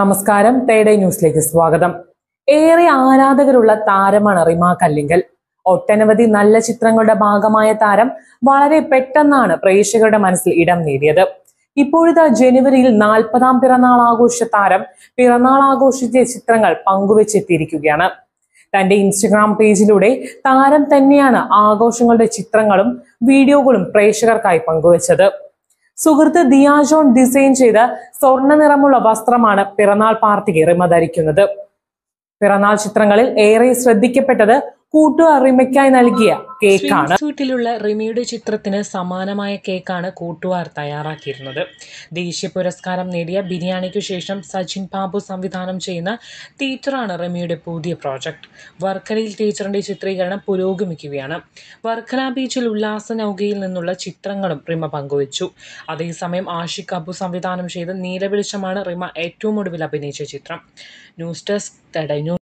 നമസ്കാരം തേഡേ ന്യൂസിലേക്ക് സ്വാഗതം ഏറെ ആരാധകരുള്ള താരമാണ് റിമ കല്ലിങ്കൽ ഒട്ടനവധി നല്ല ചിത്രങ്ങളുടെ ഭാഗമായ താരം വളരെ പെട്ടെന്നാണ് പ്രേക്ഷകരുടെ മനസ്സിൽ ഇടം നേടിയത് ഇപ്പോഴത്തെ ജനുവരിയിൽ നാൽപ്പതാം പിറന്നാൾ ആഘോഷിച്ച താരം പിറന്നാൾ ആഘോഷിച്ച ചിത്രങ്ങൾ പങ്കുവെച്ചെത്തിയിരിക്കുകയാണ് തന്റെ ഇൻസ്റ്റഗ്രാം പേജിലൂടെ താരം തന്നെയാണ് ആഘോഷങ്ങളുടെ ചിത്രങ്ങളും വീഡിയോകളും പ്രേക്ഷകർക്കായി പങ്കുവച്ചത് സുഹൃത്ത് ദിയാജോൺ ഡിസൈൻ ചെയ്ത സ്വർണ്ണ നിറമുള്ള വസ്ത്രമാണ് പിറന്നാൾ പാർട്ടിക്ക് റിമ ധരിക്കുന്നത് പിറന്നാൾ ചിത്രങ്ങളിൽ ഏറെ ശ്രദ്ധിക്കപ്പെട്ടത് കൂട്ടുകാർ റിമയ്ക്കായി നൽകിയ കേക്കാണ് വീട്ടിലുള്ള റിമിയുടെ ചിത്രത്തിന് സമാനമായ കേക്കാണ് കൂട്ടുകാർ തയ്യാറാക്കിയിരുന്നത് ദേശീയ പുരസ്കാരം നേടിയ ബിരിയാണിക്കു ശേഷം സച്ചിൻ ബാബു സംവിധാനം ചെയ്യുന്ന ടീച്ചറാണ് റിമിയുടെ പുതിയ പ്രോജക്റ്റ് വർക്കലയിൽ ടീച്ചറിന്റെ ചിത്രീകരണം പുരോഗമിക്കുകയാണ് വർക്കല ബീച്ചിൽ ഉല്ലാസ നൗകയിൽ നിന്നുള്ള ചിത്രങ്ങളും റിമ പങ്കുവച്ചു അതേസമയം ആഷിഖ് അബു സംവിധാനം ചെയ്ത നീലവെളിച്ചമാണ് റിമ ഏറ്റവും ഒടുവിൽ അഭിനയിച്ച ചിത്രം ന്യൂസ് ഡെസ്ക് തടഞ്ഞു